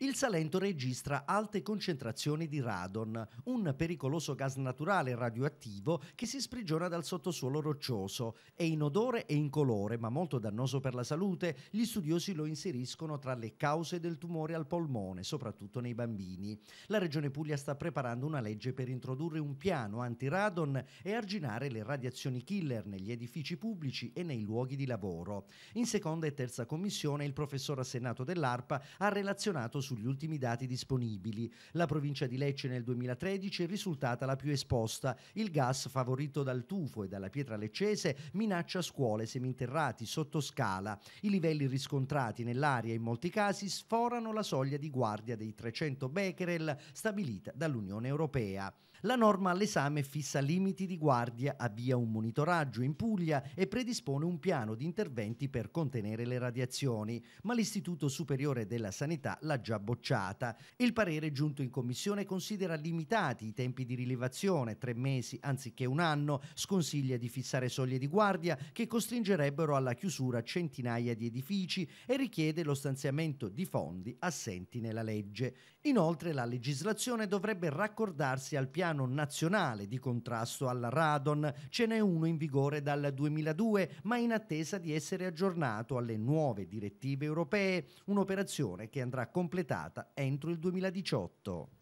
Il Salento registra alte concentrazioni di radon, un pericoloso gas naturale radioattivo che si sprigiona dal sottosuolo roccioso. È inodore e incolore, ma molto dannoso per la salute. Gli studiosi lo inseriscono tra le cause del tumore al polmone, soprattutto nei bambini. La Regione Puglia sta preparando una legge per introdurre un piano antiradon e arginare le radiazioni killer negli edifici pubblici e nei luoghi di lavoro. In seconda e terza commissione il professor a dell'ARPA ha relazionato sugli ultimi dati disponibili. La provincia di Lecce nel 2013 è risultata la più esposta. Il gas, favorito dal tufo e dalla pietra leccese, minaccia scuole, seminterrati, sottoscala. I livelli riscontrati nell'aria in molti casi sforano la soglia di guardia dei 300 becquerel stabilita dall'Unione Europea. La norma all'esame fissa limiti di guardia, avvia un monitoraggio in Puglia e predispone un piano di interventi per contenere le radiazioni, ma l'Istituto Superiore della Sanità l'ha già già bocciata. Il parere giunto in commissione considera limitati i tempi di rilevazione, tre mesi anziché un anno, sconsiglia di fissare soglie di guardia che costringerebbero alla chiusura centinaia di edifici e richiede lo stanziamento di fondi assenti nella legge. Inoltre la legislazione dovrebbe raccordarsi al piano nazionale di contrasto alla radon, ce n'è uno in vigore dal 2002 ma in attesa di essere aggiornato alle nuove direttive europee, un'operazione che andrà completata completata entro il 2018.